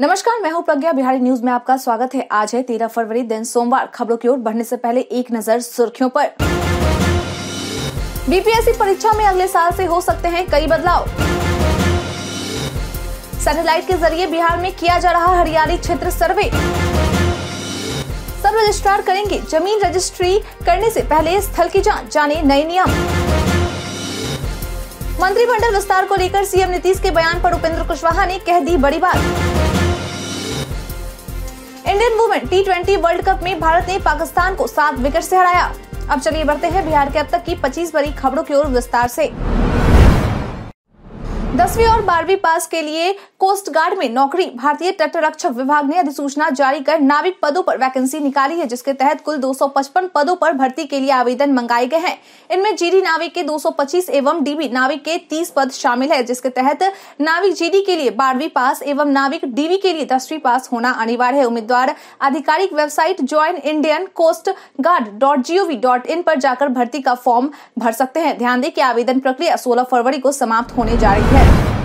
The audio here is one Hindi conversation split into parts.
नमस्कार मैं हूं प्रज्ञा बिहारी न्यूज में आपका स्वागत है आज है तेरह फरवरी दिन सोमवार खबरों की ओर बढ़ने से पहले एक नजर सुर्खियों पर बीपीएससी परीक्षा में अगले साल से हो सकते हैं कई बदलाव सैटेलाइट के जरिए बिहार में किया जा रहा हरियाली क्षेत्र सर्वे सब रजिस्ट्रार करेंगे जमीन रजिस्ट्री करने से पहले स्थल की जांच जाने नए नियम मंत्रिमंडल विस्तार को लेकर सीएम नीतीश के बयान पर उपेंद्र कुशवाहा ने कह दी बड़ी बात Indian women T twenty world cup में भारत ने पाकिस्तान को सात विकेट से हराया अब चलिए बढ़ते हैं बिहार के अब तक की 25 बड़ी खबरों की ओर विस्तार से दसवीं और बारहवीं पास के लिए कोस्ट गार्ड में नौकरी भारतीय तटरक्षक विभाग ने अधिसूचना जारी कर नाविक पदों पर वैकेंसी निकाली है जिसके तहत कुल 255 पदों पर भर्ती के लिए आवेदन मंगाए गए हैं इनमें जीडी नाविक के 225 एवं डीबी नाविक के 30 पद शामिल है जिसके तहत नाविक जीडी के लिए बारहवीं पास एवं नाविक डीबी के लिए दसवीं पास होना अनिवार्य है उम्मीदवार आधिकारिक website join Indian coast guard dot gov dot in पर जाकर भर्ती का फॉर्म भर सकते हैं ध्यान दें कि आवेदन प्रक्रिया सोलह फरवरी को समाप्त होने जा रही है Thank you.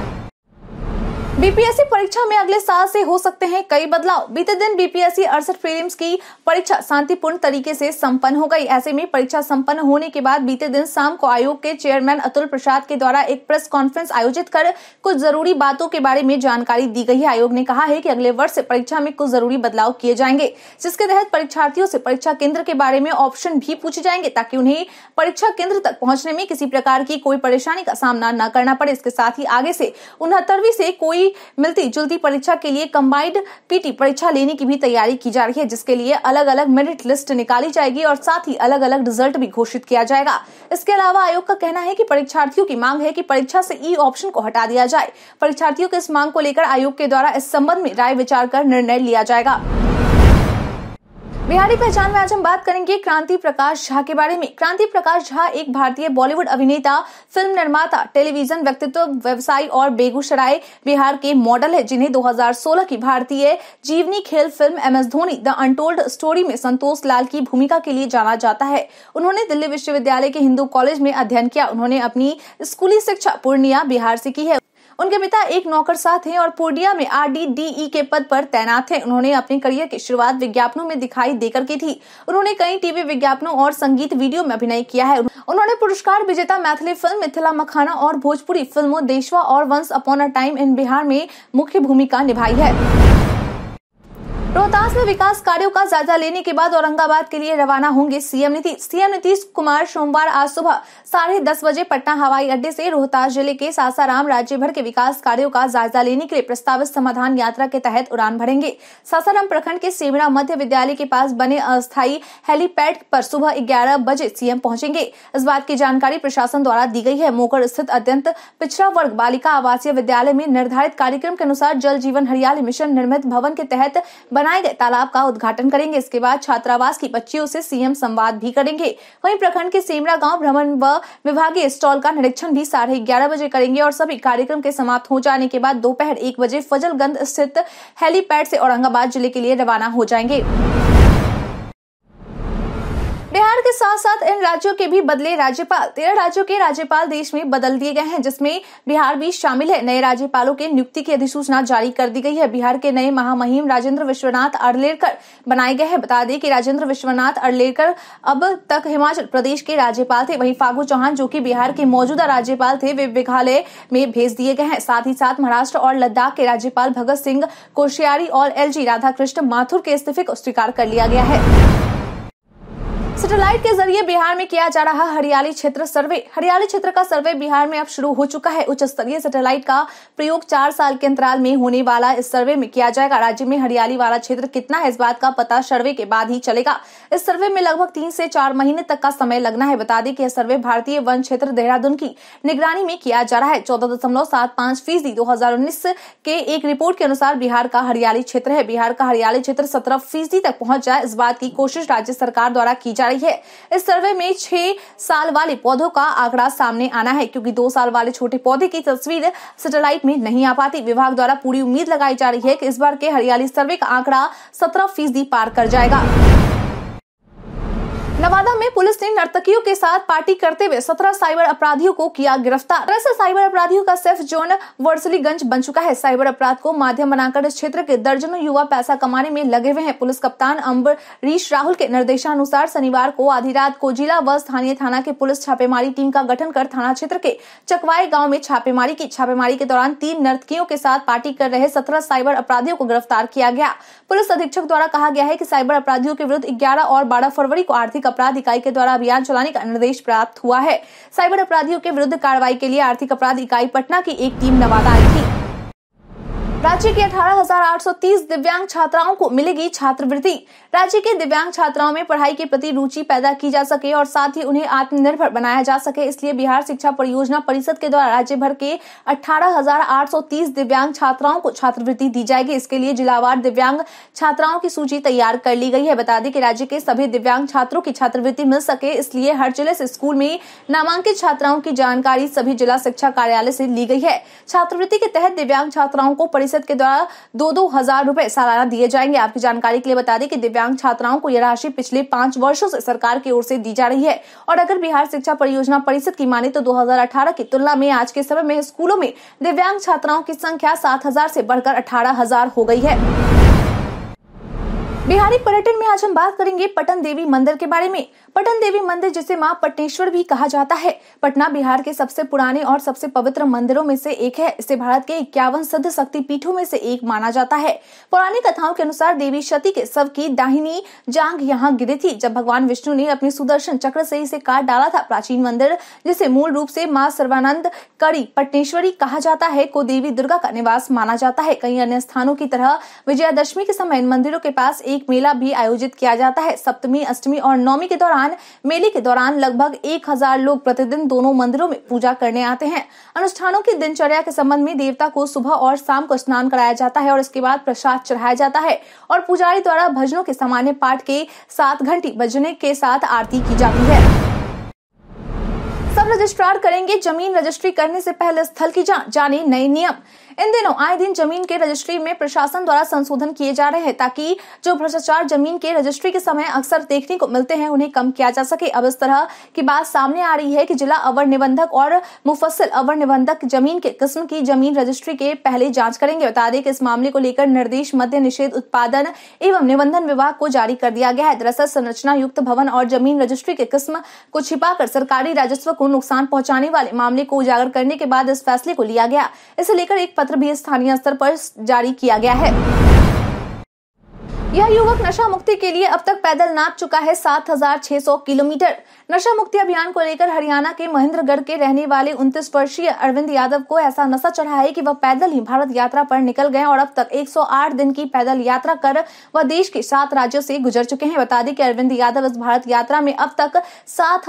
बीपीएससी परीक्षा में अगले साल से हो सकते हैं कई बदलाव बीते दिन बीपीएससी अड़सठ फिल्म की परीक्षा शांतिपूर्ण तरीके से संपन्न हो गई ऐसे में परीक्षा संपन्न होने के बाद बीते दिन शाम को आयोग के चेयरमैन अतुल प्रसाद के द्वारा एक प्रेस कॉन्फ्रेंस आयोजित कर कुछ जरूरी बातों के बारे में जानकारी दी गई आयोग ने कहा है की अगले वर्ष ऐसी परीक्षा में कुछ जरूरी बदलाव किए जाएंगे जिसके तहत परीक्षार्थियों से परीक्षा केंद्र के बारे में ऑप्शन भी पूछे जाएंगे ताकि उन्हें परीक्षा केंद्र तक पहुँचने में किसी प्रकार की कोई परेशानी का सामना न करना पड़े इसके साथ ही आगे से उनहत्तरवीं से कोई मिलती जुलती परीक्षा के लिए कंबाइंड पीटी परीक्षा लेने की भी तैयारी की जा रही है जिसके लिए अलग अलग मेरिट लिस्ट निकाली जाएगी और साथ ही अलग अलग रिजल्ट भी घोषित किया जाएगा इसके अलावा आयोग का कहना है कि परीक्षार्थियों की मांग है कि परीक्षा से ई e ऑप्शन को हटा दिया जाए परीक्षार्थियों की इस मांग को लेकर आयोग के द्वारा इस संबंध में राय विचार कर निर्णय लिया जाएगा बिहारी पहचान में आज हम बात करेंगे क्रांति प्रकाश झा के बारे में क्रांति प्रकाश झा एक भारतीय बॉलीवुड अभिनेता फिल्म निर्माता टेलीविजन व्यक्तित्व व्यवसायी और बेगूसराय बिहार के मॉडल है जिन्हें 2016 की भारतीय जीवनी खेल film M S Dhoni the untold story में संतोष लाल की भूमिका के लिए जाना जाता है उन्होंने दिल्ली विश्वविद्यालय के हिंदू कॉलेज में अध्ययन किया उन्होंने अपनी स्कूली शिक्षा पूर्णिया बिहार से की है उनके पिता एक नौकर साथ हैं और पूर्णिया में आर डी ई के पद पर तैनात हैं उन्होंने अपने करियर की शुरुआत विज्ञापनों में दिखाई देकर की थी उन्होंने कई टीवी विज्ञापनों और संगीत वीडियो में अभिनय किया है उन्होंने पुरस्कार विजेता मैथिली फिल्म मिथिला मखाना और भोजपुरी फिल्मों देशवा और once upon a time in Bihar में मुख्य भूमिका निभाई है रोहतास में विकास कार्यों का जायजा लेने के बाद औरंगाबाद के लिए रवाना होंगे सीएम नीतीश सीएम नीतीश कुमार सोमवार आज सुबह साढ़े दस बजे पटना हवाई अड्डे से रोहतास जिले के सासाराम राज्य भर के विकास कार्यों का जायजा लेने के लिए प्रस्तावित समाधान यात्रा के तहत उड़ान भरेंगे सासाराम प्रखंड के सेवरा मध्य विद्यालय के पास बने अस्थायी हेलीपैड पर सुबह ग्यारह बजे सीएम पहुंचेंगे इस बात की जानकारी प्रशासन द्वारा दी गई है मोकर स्थित अत्यंत पिछड़ा वर्ग बालिका आवासीय विद्यालय में निर्धारित कार्यक्रम के अनुसार जल जीवन हरियाली मिशन निर्मित भवन के तहत बनाए गए तालाब का उद्घाटन करेंगे इसके बाद छात्रावास की बच्चियों से सीएम संवाद भी करेंगे वहीं प्रखंड के सेमरा गांव भ्रमण व विभागीय स्टॉल का निरीक्षण भी साढ़े ग्यारह बजे करेंगे और सभी कार्यक्रम के समाप्त हो जाने के बाद दोपहर एक बजे फजलगंज स्थित हेलीपैड से औरंगाबाद जिले के लिए रवाना हो जाएंगे बिहार के साथ साथ इन राज्यों के भी बदले राज्यपाल तेरह राज्यों के राज्यपाल देश में बदल दिए गए हैं जिसमें बिहार भी शामिल है नए राज्यपालों के नियुक्ति की अधिसूचना जारी कर दी गई है बिहार के नए महामहिम राजेंद्र विश्वनाथ अर्लेरकर बनाए गए हैं बता दें कि राजेंद्र विश्वनाथ अर्लेरकर अब तक हिमाचल प्रदेश के राज्यपाल थे वहीं फागू चौहान जो की बिहार के मौजूदा राज्यपाल थे वे मेघालय में भेज दिए गए हैं साथ ही साथ महाराष्ट्र और लद्दाख के राज्यपाल भगत सिंह कोश्यारी और एल जी राधाकृष्ण माथुर के इस्तीफे को स्वीकार कर लिया गया है सैटेलाइट के जरिए बिहार में किया जा रहा हरियाली क्षेत्र सर्वे हरियाली क्षेत्र का सर्वे बिहार में अब शुरू हो चुका है उच्च स्तरीय सैटेलाइट का प्रयोग चार साल के अंतराल में होने वाला इस सर्वे में किया जाएगा राज्य में हरियाली वाला क्षेत्र कितना है इस बात का पता सर्वे के बाद ही चलेगा इस सर्वे में लगभग तीन से चार महीने तक का समय लगना है बता दें कि यह सर्वे भारतीय वन क्षेत्र देहरादून की निगरानी में किया जा रहा है चौदह दशमलव सात पांच फीसदी दो हजार उन्नीस के एक रिपोर्ट के अनुसार बिहार का हरियाली क्षेत्र है बिहार का हरियाली क्षेत्र सत्रह फीसदी तक पहुंच जाए इस बात की कोशिश राज्य सरकार द्वारा की जा रही है इस सर्वे में छह साल वाले पौधों का आंकड़ा सामने आना है क्योंकि दो साल वाले छोटे पौधे की तस्वीर सेटेलाइट में नहीं आ पाती विभाग द्वारा पूरी उम्मीद लगाई जा रही है कि इस बार के हरियाली सर्वे का आंकड़ा सत्रह फीसदी पार कर जाएगा नवादा में पुलिस ने नर्तकियों के साथ पार्टी करते हुए सत्रह साइबर अपराधियों को किया गिरफ्तार दरअसल साइबर अपराधियों का सेफ जोन वर्सलीगंज बन चुका है साइबर अपराध को माध्यम बनाकर इस क्षेत्र के दर्जनों युवा पैसा कमाने में लगे हुए हैं पुलिस कप्तान अम्बरीश राहुल के निर्देशानुसार शनिवार को आधी रात को जिला व स्थानीय थाना के पुलिस छापेमारी टीम का गठन कर थाना क्षेत्र के चकवाए गाँव में छापेमारी की छापेमारी के दौरान तीन नर्तकियों के साथ पार्टी कर रहे सत्रह साइबर अपराधियों को गिरफ्तार किया गया पुलिस अधीक्षक द्वारा कहा गया है की साइबर अपराधियों के विरुद्ध ग्यारह और बारह फरवरी को आर्थिक अपराध इकाई के द्वारा अभियान चलाने का निर्देश प्राप्त हुआ है साइबर अपराधियों के विरुद्ध कार्रवाई के लिए आर्थिक अपराध इकाई पटना की एक टीम नवादा आई थी राज्य की 18,830 दिव्यांग छात्राओं को मिलेगी छात्रवृत्ति राज्य के दिव्यांग छात्राओं में पढ़ाई के प्रति रुचि पैदा की जा सके और साथ ही उन्हें आत्मनिर्भर बनाया जा सके इसलिए बिहार शिक्षा परियोजना परिषद के द्वारा राज्य भर के 18,830 दिव्यांग छात्राओं को छात्रवृत्ति दी जाएगी इसके लिए जिलावार दिव्यांग छात्राओं की सूची तैयार कर ली गई है बता दें कि राज्य के सभी दिव्यांग छात्रों की छात्रवृत्ति मिल सके इसलिए हर जिले से स्कूल में नामांकित छात्राओं की जानकारी सभी जिला शिक्षा कार्यालय से ली गई है छात्रवृत्ति के तहत दिव्यांग छात्राओं को परिषद के द्वारा दो दो हजार रूपए सालाना दिए जाएंगे आपकी जानकारी के लिए बता दें कि दिव्यांग छात्राओं को यह राशि पिछले पांच वर्षो से सरकार की ओर से दी जा रही है और अगर बिहार शिक्षा परियोजना परिषद की माने तो 2018 की तुलना में आज के समय में स्कूलों में दिव्यांग छात्राओं की संख्या हजार से बढ़कर हजार हो गई है बिहारी पर्यटन में आज हम बात करेंगे पटन देवी मंदिर के बारे में पटन देवी मंदिर जिसे मां पटनेश्वर भी कहा जाता है पटना बिहार के सबसे पुराने और सबसे पवित्र मंदिरों में से एक है इसे भारत के इक्यावन सद शक्ति पीठों में से एक माना जाता है पुरानी कथाओं के अनुसार देवी शती के सब की दाहिनी जांग यहाँ गिरी थी जब भगवान विष्णु ने अपने सुदर्शन चक्र से इसे काट डाला था प्राचीन मंदिर जिसे मूल रूप से माँ सर्वानंद कड़ी पटनेश्वरी कहा जाता है को देवी दुर्गा का निवास माना जाता है कई अन्य स्थानों की तरह विजयादशमी के समय इन मंदिरों के पास एक प्रतीक मेला भी आयोजित किया जाता है सप्तमी अष्टमी और नौमी के दौरान मेले के दौरान लगभग एक हजार लोग प्रतिदिन दोनों मंदिरों में पूजा करने आते हैं अनुष्ठानों की दिनचर्या के संबंध में देवता को सुबह और शाम को स्नान कराया जाता है और इसके बाद प्रसाद चढ़ाया जाता है और पुजारी द्वारा भजनों के सामान्य पाठ के सात घंटी बजने के साथ आरती की जाती है सब रजिस्ट्रार करेंगे जमीन रजिस्ट्री करने से पहले स्थल की जांच जाने नए नियम इन दिनों आए दिन जमीन के रजिस्ट्री में प्रशासन द्वारा संशोधन किए जा रहे हैं ताकि जो भ्रष्टाचार जमीन के रजिस्ट्री के समय अक्सर देखने को मिलते हैं उन्हें कम किया जा सके अब इस तरह की बात सामने आ रही है कि जिला अवर निबंधक और मुफस्सिल अवर निबंधक जमीन के किस्म की जमीन रजिस्ट्री के पहले जांच करेंगे बता दें कि इस मामले को लेकर निर्देश मध्य निषेध उत्पादन एवं निबंधन विभाग को जारी कर दिया गया है दरअसल संरचना युक्त भवन और जमीन रजिस्ट्री के किस्म को छिपाकर सरकारी राजस्व को नुकसान पहुंचाने वाले मामले को उजागर करने के बाद इस फैसले को लिया गया इसे लेकर एक पत्र पत्र भी स्थानीय स्तर पर जारी किया गया है यह युवक नशा मुक्ति के लिए अब तक पैदल नाप चुका है 7,600 किलोमीटर नशा मुक्ति अभियान को लेकर हरियाणा के महेंद्रगढ़ के रहने वाले उन्तीस वर्षीय अरविंद यादव को ऐसा नशा चढ़ा है कि वह पैदल ही भारत यात्रा पर निकल गए और अब तक 108 दिन की पैदल यात्रा कर वह देश के सात राज्यों से गुजर चुके हैं बता दें कि अरविंद यादव इस भारत यात्रा में अब तक सात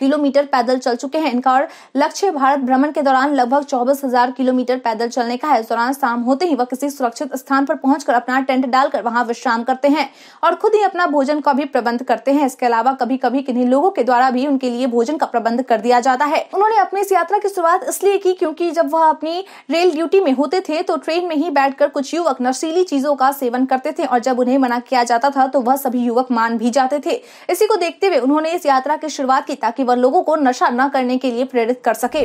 किलोमीटर पैदल चल चुके हैं इनका और लक्ष्य भारत भ्रमण के दौरान लगभग चौबीस किलोमीटर पैदल चलने का है इस दौरान शाम होते ही वह किसी सुरक्षित स्थान पर पहुंचकर अपना टेंट डालकर वहां विश्राम करते हैं और खुद ही अपना भोजन का भी प्रबंध करते हैं इसके अलावा कभी कभी किन्हीं लोगों के द्वारा भी उनके लिए भोजन का प्रबंध कर दिया जाता है उन्होंने अपनी इस यात्रा की शुरुआत इसलिए की क्योंकि जब वह अपनी रेल ड्यूटी में होते थे तो ट्रेन में ही बैठकर कुछ युवक नशीली चीजों का सेवन करते थे और जब उन्हें मना किया जाता था तो वह सभी युवक मान भी जाते थे इसी को देखते हुए उन्होंने इस यात्रा की शुरुआत की ताकि वह लोगों को नशा न करने के लिए प्रेरित कर सके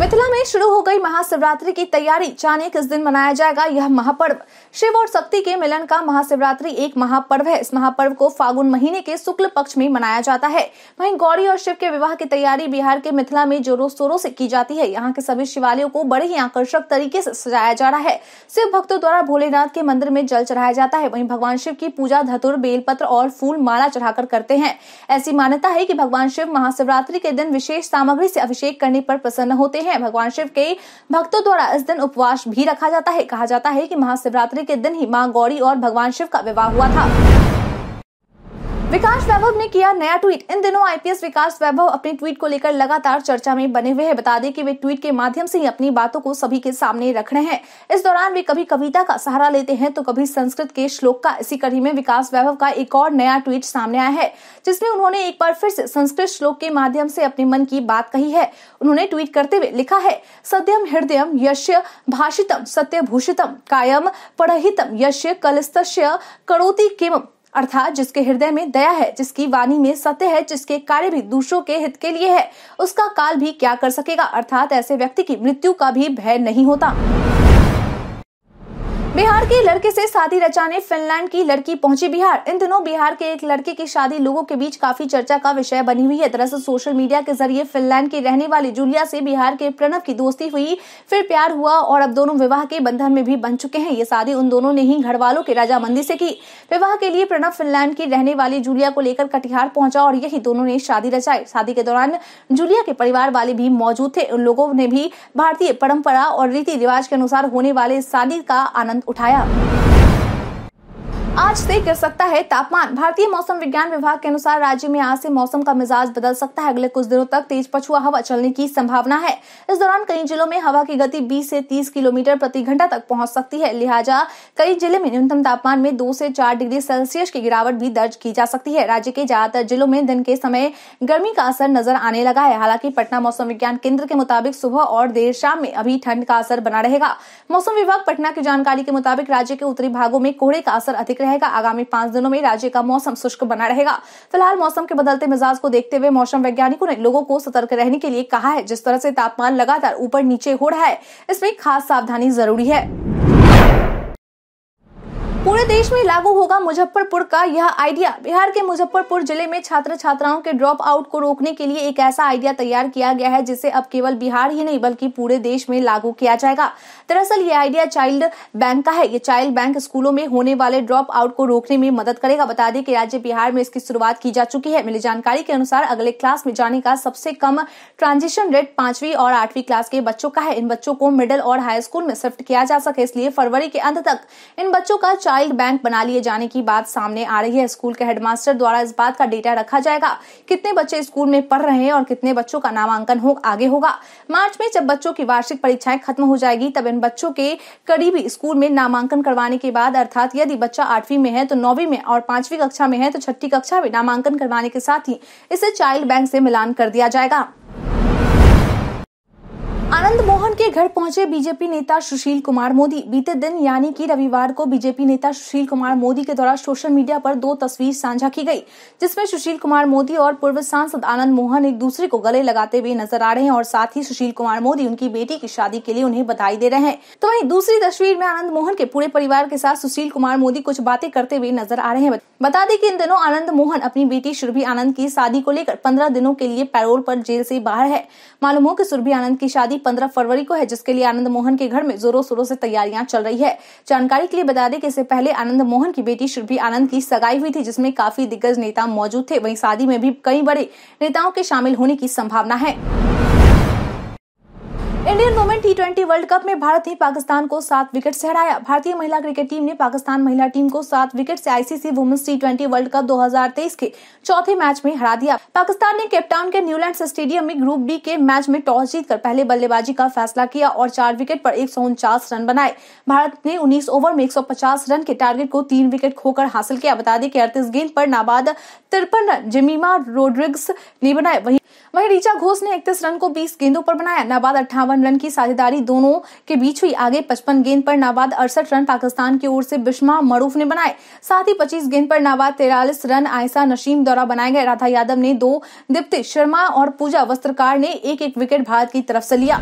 मिथिला में शुरू हो गई महाशिवरात्रि की तैयारी जाने किस दिन मनाया जाएगा यह महापर्व शिव और शक्ति के मिलन का महाशिवरात्रि एक महापर्व है इस महापर्व को फागुन महीने के शुक्ल पक्ष में मनाया जाता है वहीं गौरी और शिव के विवाह की तैयारी बिहार के मिथिला में जोरों शोरों से की जाती है यहाँ के सभी शिवालयों को बड़े ही आकर्षक तरीके से सजाया जा रहा है शिव भक्तों द्वारा भोलेनाथ के मंदिर में जल चढ़ाया जाता है वही भगवान शिव की पूजा धतुर बेलपत्र और फूल माला चढ़ाकर करते हैं ऐसी मान्यता है की भगवान शिव महाशिवरात्रि के दिन विशेष सामग्री से अभिषेक करने पर प्रसन्न होते हैं हैं भगवान शिव के भक्तों द्वारा इस दिन उपवास भी रखा जाता है कहा जाता है कि महाशिवरात्रि के दिन ही माँ गौरी और भगवान शिव का विवाह हुआ था विकास वैभव ने किया नया ट्वीट इन दिनों आईपीएस विकास वैभव अपने ट्वीट को लेकर लगातार चर्चा में बने हुए हैं बता दें कि वे ट्वीट के माध्यम से ही अपनी बातों को सभी के सामने रख रहे हैं इस दौरान वे कभी कविता का सहारा लेते हैं तो कभी संस्कृत के श्लोक का इसी कड़ी में विकास वैभव का एक और नया ट्वीट सामने आया है जिसमें उन्होंने एक बार फिर से संस्कृत श्लोक के माध्यम से अपने मन की बात कही है उन्होंने ट्वीट करते हुए लिखा है सत्यम हृदय यश भाषितम सत्य भूषितम कायम पढ़हितम यश कलस्त करोति किम अर्थात जिसके हृदय में दया है जिसकी वाणी में सत्य है जिसके कार्य भी दूसरों के हित के लिए है उसका काल भी क्या कर सकेगा अर्थात ऐसे व्यक्ति की मृत्यु का भी भय नहीं होता बिहार के लड़के से शादी रचाने फिनलैंड की लड़की पहुंची बिहार इन दिनों बिहार के एक लड़के की शादी लोगों के बीच काफी चर्चा का विषय बनी हुई है दरअसल सोशल मीडिया के जरिए फिनलैंड की रहने वाली जूलिया से बिहार के प्रणव की दोस्ती हुई फिर प्यार हुआ और अब दोनों विवाह के बंधन में भी बन चुके हैं ये शादी उन दोनों ने ही घर वालों राजा मंदिर से की विवाह के लिए प्रणव फिनलैंड की रहने वाली जूलिया को लेकर कटिहार पहुंचा और यही दोनों ने शादी रचाई शादी के दौरान जूलिया के परिवार वाले भी मौजूद थे उन लोगों ने भी भारतीय परंपरा और रीति रिवाज के अनुसार होने वाले शादी का आनंद उठाया आज से गिर सकता है तापमान भारतीय मौसम विज्ञान विभाग के अनुसार राज्य में आज से मौसम का मिजाज बदल सकता है अगले कुछ दिनों तक तेज पछुआ हवा चलने की संभावना है इस दौरान कई जिलों में हवा की गति 20 से 30 किलोमीटर प्रति घंटा तक पहुंच सकती है लिहाजा कई जिले में न्यूनतम तापमान में दो से चार डिग्री सेल्सियस की गिरावट भी दर्ज की जा सकती है राज्य के ज्यादातर जिलों में दिन के समय गर्मी का असर नजर आने लगा है हालांकि पटना मौसम विज्ञान केंद्र के मुताबिक सुबह और देर शाम में अभी ठंड का असर बना रहेगा मौसम विभाग पटना की जानकारी के मुताबिक राज्य के उत्तरी भागों में कोहरे का असर अधिक रहेगा आगामी पांच दिनों में राज्य का मौसम शुष्क बना रहेगा फिलहाल मौसम के बदलते मिजाज को देखते हुए मौसम वैज्ञानिकों ने लोगों को सतर्क रहने के लिए कहा है जिस तरह से तापमान लगातार ऊपर नीचे हो रहा है इसमें खास सावधानी जरूरी है पूरे देश में लागू होगा मुजफ्फरपुर का यह आइडिया बिहार के मुजफ्फरपुर जिले में छात्र छात्राओं के ड्रॉप आउट को रोकने के लिए एक ऐसा आइडिया तैयार किया गया है जिसे अब केवल बिहार ही नहीं बल्कि पूरे देश में लागू किया जाएगा दरअसल ये आइडिया चाइल्ड बैंक का है ये चाइल्ड बैंक स्कूलों में होने वाले ड्रॉप आउट को रोकने में मदद करेगा बता दें कि राज्य बिहार में इसकी शुरुआत की जा चुकी है मिली जानकारी के अनुसार अगले क्लास में जाने का सबसे कम ट्रांजिशन रेट पांचवी और आठवीं क्लास के बच्चों का है इन बच्चों को मिडिल और हाई स्कूल में शिफ्ट किया जा सके इसलिए फरवरी के अंत तक इन बच्चों का चाइल्ड बैंक बना लिए जाने की बात सामने आ रही है स्कूल के हेडमास्टर द्वारा इस बात का डेटा रखा जाएगा कितने बच्चे स्कूल में पढ़ रहे हैं और कितने बच्चों का नामांकन हो आगे होगा मार्च में जब बच्चों की वार्षिक परीक्षाएं खत्म हो जाएगी तब इन बच्चों के करीबी स्कूल में नामांकन करवाने के बाद अर्थात यदि बच्चा आठवीं में है तो नौवीं में और पांचवी कक्षा में है तो छठी कक्षा में नामांकन करवाने के साथ ही इसे चाइल्ड बैंक से मिलान कर दिया जाएगा आनंद मोहन के घर पहुंचे बीजेपी नेता सुशील कुमार मोदी बीते दिन यानी कि रविवार को बीजेपी नेता सुशील कुमार मोदी के द्वारा सोशल मीडिया पर दो तस्वीर साझा की गई जिसमें सुशील कुमार मोदी और पूर्व सांसद आनंद मोहन एक दूसरे को गले लगाते हुए नजर आ रहे हैं और साथ ही सुशील कुमार मोदी उनकी बेटी की शादी के लिए उन्हें बधाई दे रहे हैं तो वही दूसरी तस्वीर में आनंद मोहन के पूरे परिवार के साथ सुशील कुमार मोदी कुछ बातें करते हुए नजर आ रहे हैं बता दें की इन दिनों आनंद मोहन अपनी बेटी सुरभि आनंद की शादी को लेकर पंद्रह दिनों के लिए पैरोल पर जेल से बाहर है मालूम हो की सुरभि आनंद की शादी पंद्रह फरवरी को है जिसके लिए आनंद मोहन के घर में जोरों शोरों से तैयारियां चल रही है जानकारी के लिए बता दें कि इससे पहले आनंद मोहन की बेटी श्रभी आनंद की सगाई हुई थी जिसमें काफी दिग्गज नेता मौजूद थे वहीं शादी में भी कई बड़े नेताओं के शामिल होने की संभावना है Indian women T twenty world cup में भारत ने पाकिस्तान को सात विकेट से हराया भारतीय महिला क्रिकेट टीम ने पाकिस्तान महिला टीम को सात विकेट से ICC women's T twenty world cup 2023 के चौथे मैच में हरा दिया पाकिस्तान ने केपटाउन के न्यूलैंड स्टेडियम में ग्रुप डी के मैच में टॉस जीतकर पहले बल्लेबाजी का फैसला किया और चार विकेट पर एक रन बनाए भारत ने उन्नीस ओवर में एक रन के टारगेट को तीन विकेट खोकर हासिल किया बता दें कि अड़तीस गेंद पर नाबाद तिरपन रन जमीमा रोड्रिग्स ने बनाए वही वहीं ऋचा घोष ने इकतीस रन को बीस गेंदों पर बनाया नाबाद अट्ठावन रन की साझेदारी दोनों के बीच हुई आगे पचपन गेंद पर नाबाद अड़सठ रन पाकिस्तान की ओर से बिश्मा मरूफ ने बनाए साथ ही पच्चीस गेंद पर नाबाद तिरालीस रन आयसा नशीम द्वारा बनाए गए राधा यादव ने दो दीप्ति शर्मा और पूजा वस्त्रकार ने एक एक विकेट भारत की तरफ से लिया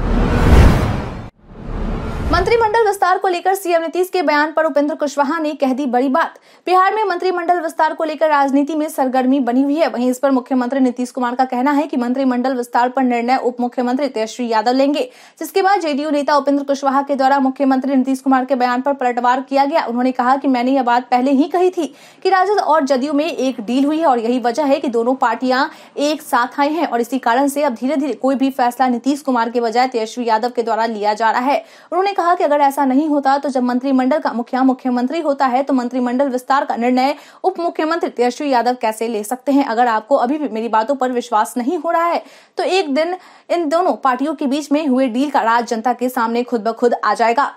मंत्रिमंडल विस्तार को लेकर सीएम नीतीश के बयान पर उपेंद्र कुशवाहा ने कह दी बड़ी बात बिहार में मंत्रिमंडल विस्तार को लेकर राजनीति में सरगर्मी बनी हुई है वहीं इस पर मुख्यमंत्री नीतीश कुमार का कहना है कि मंत्रिमंडल विस्तार पर निर्णय उप मुख्यमंत्री तेजस्वी यादव लेंगे जिसके बाद जेडीयू नेता उपेंद्र कुशवाहा के द्वारा मुख्यमंत्री नीतीश कुमार के बयान पर पलटवार किया गया उन्होंने कहा की मैंने यह बात पहले ही कही थी की राजद और जदयू में एक डील हुई है और यही वजह है की दोनों पार्टियां एक साथ आई हैं और इसी कारण से अब धीरे धीरे कोई भी फैसला नीतीश कुमार के बजाय तेजस्वी यादव के द्वारा लिया जा रहा है उन्होंने कहा कहा कि अगर ऐसा नहीं होता तो जब मंत्रिमंडल का मुखिया मुख्यमंत्री होता है तो मंत्रिमंडल विस्तार का निर्णय उप मुख्यमंत्री तेजस्वी यादव कैसे ले सकते हैं अगर आपको अभी भी मेरी बातों पर विश्वास नहीं हो रहा है तो एक दिन इन दोनों पार्टियों के बीच में हुए डील का राज जनता के सामने खुद ब खुद आ जाएगा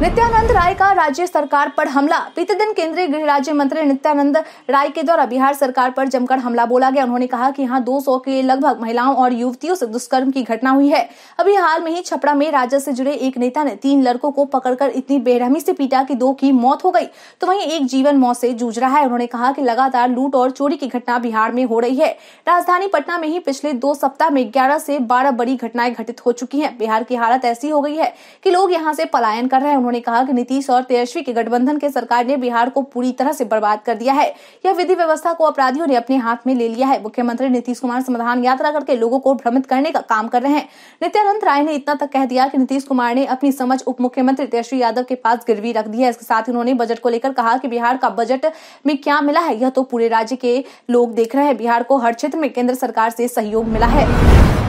नित्यानंद राय का राज्य सरकार पर हमला बीते दिन केंद्रीय गृह राज्य मंत्री नित्यानंद राय के द्वारा बिहार सरकार पर जमकर हमला बोला गया उन्होंने कहा कि यहाँ 200 के लगभग महिलाओं और युवतियों से दुष्कर्म की घटना हुई है अभी हाल में ही छपरा में राजद से जुड़े एक नेता ने तीन लड़कों को पकड़कर इतनी बेरहमी से पीटा की दो की मौत हो गई तो वही एक जीवन मौत से जूझ रहा है उन्होंने कहा की लगातार लूट और चोरी की घटना बिहार में हो रही है राजधानी पटना में ही पिछले दो सप्ताह में ग्यारह से बारह बड़ी घटनाएं घटित हो चुकी है बिहार की हालत ऐसी हो गई है की लोग यहाँ से पलायन कर रहे हैं उन्होंने कहा कि नीतीश और तेजस्वी के गठबंधन के सरकार ने बिहार को पूरी तरह से बर्बाद कर दिया है यह विधि व्यवस्था को अपराधियों ने अपने हाथ में ले लिया है मुख्यमंत्री नीतीश कुमार समाधान यात्रा करके लोगों को भ्रमित करने का काम कर रहे हैं नित्यानंद राय ने इतना तक कह दिया की नीतीश कुमार ने अपनी समझ उप मुख्यमंत्री तेजस्वी यादव के पास गिरवी रख दी है इसके साथ ही उन्होंने बजट को लेकर कहा की बिहार का बजट में क्या मिला है यह तो पूरे राज्य के लोग देख रहे हैं बिहार को हर क्षेत्र में केंद्र सरकार से सहयोग मिला है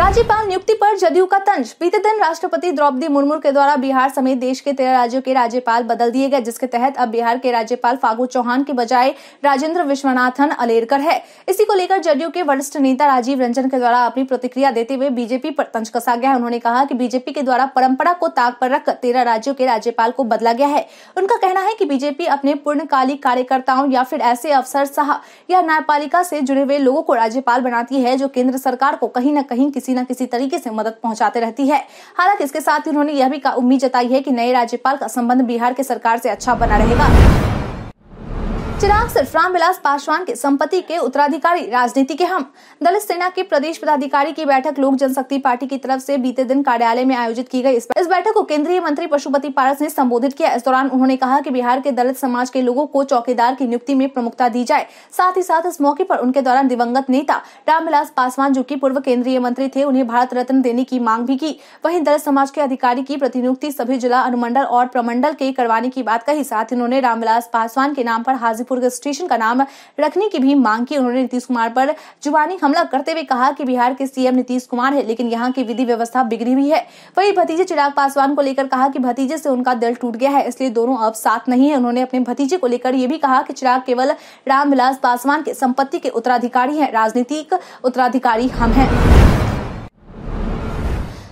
राज्यपाल नियुक्ति पर जदयू का तंज बीते दिन राष्ट्रपति द्रौपदी मुर्मू के द्वारा बिहार समेत देश के तेरह राज्यों के राज्यपाल बदल दिए गए जिसके तहत अब बिहार के राज्यपाल फागू चौहान के बजाय राजेंद्र विश्वनाथन अलेरकर है इसी को लेकर जदयू के वरिष्ठ नेता राजीव रंजन के द्वारा अपनी प्रतिक्रिया देते हुए बीजेपी पर तंज कसा गया उन्होंने कहा की बीजेपी के द्वारा परंपरा को ताक पर रखकर तेरह राज्यों के राज्यपाल को बदला गया है उनका कहना है की बीजेपी अपने पूर्णकालिक कार्यकर्ताओं या फिर ऐसे अफसर साह या न्यायपालिका से जुड़े हुए लोगों को राज्यपाल बनाती है जो केंद्र सरकार को कहीं न कहीं किसी किसी न किसी तरीके से मदद पहुंचाते रहती है हालांकि इसके साथ ही उन्होंने यह भी उम्मीद जताई है की नए राज्यपाल का संबंध बिहार के सरकार से अच्छा बना रहेगा चिराग सिर्फ विलास पासवान के संपत्ति के उत्तराधिकारी राजनीति के हम दलित सेना के प्रदेश पदाधिकारी की बैठक लोक जनशक्ति पार्टी की तरफ से बीते दिन कार्यालय में आयोजित की गई इस बैठक को केंद्रीय मंत्री पशुपति पारस ने संबोधित किया इस दौरान उन्होंने कहा कि बिहार के दलित समाज के लोगों को चौकीदार की नियुक्ति में प्रमुखता दी जाए साथ ही साथ इस मौके पर उनके दौरान दिवंगत नेता रामविलास पासवान जो की पूर्व केंद्रीय मंत्री थे उन्हें भारत रत्न देने की मांग भी की वही दलित समाज के अधिकारी की प्रतिनियुक्ति सभी जिला अनुमंडल और प्रमंडल के करवाने की बात कही साथ ही उन्होंने रामविलास पासवान के नाम आरोप हाजिर के स्टेशन का नाम रखने की भी मांग की उन्होंने नीतीश कुमार पर जुबानी हमला करते हुए कहा कि बिहार के सीएम नीतीश कुमार है लेकिन यहाँ की विधि व्यवस्था बिगड़ी हुई है वही भतीजे चिराग पासवान को लेकर कहा कि भतीजे से उनका दिल टूट गया है इसलिए दोनों अब साथ नहीं है उन्होंने अपने भतीजे को लेकर यह भी कहा कि चिराग केवल रामविलास पासवान के संपत्ति के उत्तराधिकारी है राजनीतिक उत्तराधिकारी हम हैं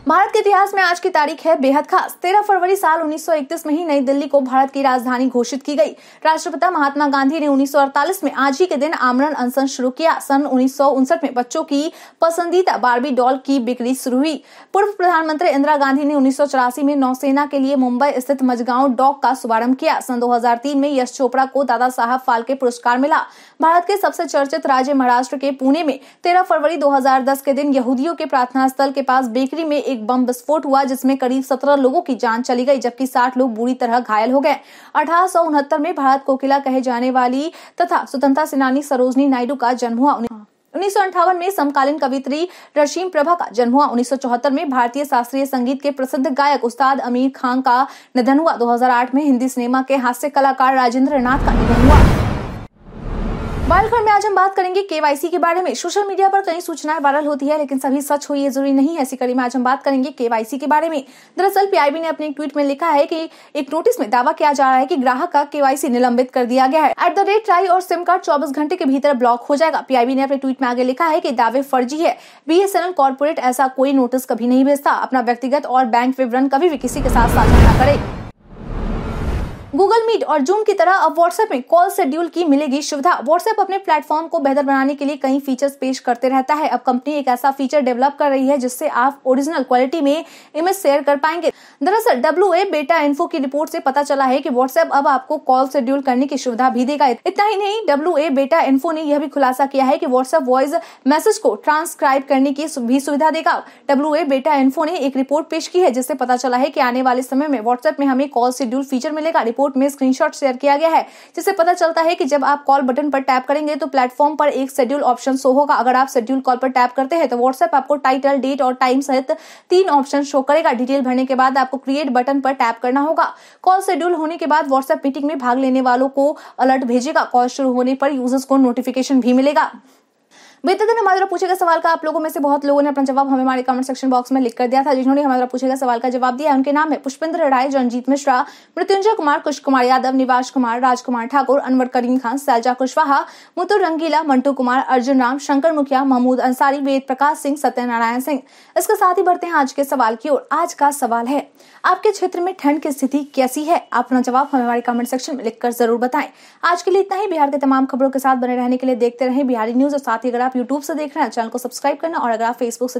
भारत के इतिहास में आज की तारीख है बेहद खास 13 फरवरी साल 1931 में ही नई दिल्ली को भारत की राजधानी घोषित की गई राष्ट्रपिता महात्मा गांधी ने 1948 में आज ही के दिन आमरण अनशन शुरू किया सन उन्नीस में बच्चों की पसंदीदा बारबी डॉल की बिक्री शुरू हुई पूर्व प्रधानमंत्री इंदिरा गांधी ने उन्नीस में नौसेना के लिए मुंबई स्थित मजगांव डॉक का शुभारंभ किया सन दो में यश चोपड़ा को दादा साहब फाल्के पुरस्कार मिला भारत के सबसे चर्चित राज्य महाराष्ट्र के पुणे में तेरह फरवरी दो के दिन यहूदियों के प्रार्थना स्थल के पास बेकरी में एक एक बम विस्फोट हुआ जिसमें करीब सत्रह लोगों की जान चली गई जबकि साठ लोग बुरी तरह घायल हो गए अठारह में भारत कोकिला कहे जाने वाली तथा स्वतंत्रता सेनानी सरोजनी नायडू का जन्म हुआ उन्नीस में समकालीन कवित्री रशीम प्रभा का जन्म हुआ उन्नीस में भारतीय शास्त्रीय संगीत के प्रसिद्ध गायक उस्ताद अमीर खान का निधन हुआ 2008 में हिंदी सिनेमा के हास्य कलाकार राजेंद्र नाथ का निधन हुआ झारखंड में आज हम बात करेंगे केवाईसी के बारे में सोशल मीडिया पर कई सूचनाएं वायरल होती है लेकिन सभी सच हो ये जरूरी नहीं है इसी कड़ी में आज हम बात करेंगे केवाईसी के बारे में दरअसल पीआईबी ने अपने ट्वीट में लिखा है कि एक नोटिस में दावा किया जा रहा है कि ग्राहक का केवाईसी निलंबित कर दिया गया है एट द रेट ट्राई और सिम कार्ड चौबीस घंटे के भीतर ब्लॉक हो जाएगा पीआईबी ने अपने ट्वीट में आगे लिखा है की दावे फर्जी है बीएसएनएल कॉर्पोरेट ऐसा कोई नोटिस कभी नहीं भेजता अपना व्यक्तिगत और बैंक विवरण कभी भी किसी के साथ साझा न करे गूगल मीट और जूम की तरह अब व्हाट्सएप में कॉल शेड्यूल की मिलेगी सुविधा व्हाट्सएप अपने प्लेटफॉर्म को बेहतर बनाने के लिए कई फीचर्स पेश करते रहता है अब कंपनी एक ऐसा फीचर डेवलप कर रही है जिससे आप ओरिजिनल क्वालिटी में इमेज शेयर कर पाएंगे दरअसल डब्ल्यू ए बेटा इन्फो की रिपोर्ट से पता चला है कि व्हाट्सएप अब आपको कॉल शेड्यूल करने की सुविधा भी देगा इतना ही नहीं डब्ल्यू ए बेटा इन्फो ने यह भी खुलासा किया है की व्हाट्सएप वॉइस मैसेज को ट्रांसक्राइब करने की भी सुविधा देगा डब्ल्यू ए बेटा इन्फो ने एक रिपोर्ट पेश की है जिससे पता चला है की आने वाले समय में व्हाट्सएप में हमें कॉल शेड्यूल फीचर मिलेगा रिपोर्ट रिपोर्ट में स्क्रीनशॉट शेयर किया गया है जिससे पता चलता है कि जब आप कॉल बटन पर टैप करेंगे तो प्लेटफॉर्म पर एक शेड्यूल ऑप्शन शो होगा अगर आप शेड्यूल कॉल पर टैप करते हैं तो व्हाट्सएप आपको टाइटल डेट और टाइम सहित तीन ऑप्शन शो करेगा डिटेल भरने के बाद आपको क्रिएट बटन पर टैप करना होगा कॉल शेड्यूल होने के बाद व्हाट्सएप मीटिंग में भाग लेने वालों को अलर्ट भेजेगा कॉल शुरू होने पर यूजर्स को नोटिफिकेशन भी मिलेगा बीते दिन हमारे द्वारा पूछे गए सवाल का आप लोगों में से बहुत लोगों ने अपना जवाब हमें हमारे कमेंट सेक्शन बॉक्स में लिख कर दिया था जिन्होंने हमारे पूछे गए सवाल का जवाब दिया उनके नाम है पुष्पेंद्र राय जनजीत मिश्रा मृत्युंजय कुमार कुश कुमार यादव निवास कुमार राजकुमार ठाकुर अनवर करीम खान सैलजा कुशवाहा मुतु रंगीला मंटू कुमार अर्जुन राम शंकर मुखिया महमूद अंसारी वेद प्रकाश सिंह सत्यनारायण सिंह इसके साथ ही बढ़ते हैं आज के सवाल की ओर आज का सवाल है आपके क्षेत्र में ठंड की स्थिति कैसी है आप अपना जवाब हमें हमारे कमेंट सेक्शन में लिखकर जरूर बताएं आज के लिए इतना ही बिहार के तमाम खबरों के साथ बने रहने के लिए देखते रहे बिहारी न्यूज और साथ ही अगर आप यूट्यूब से देख रहे हैं चैनल को सब्सक्राइब करना और अगर आप फेसबुक से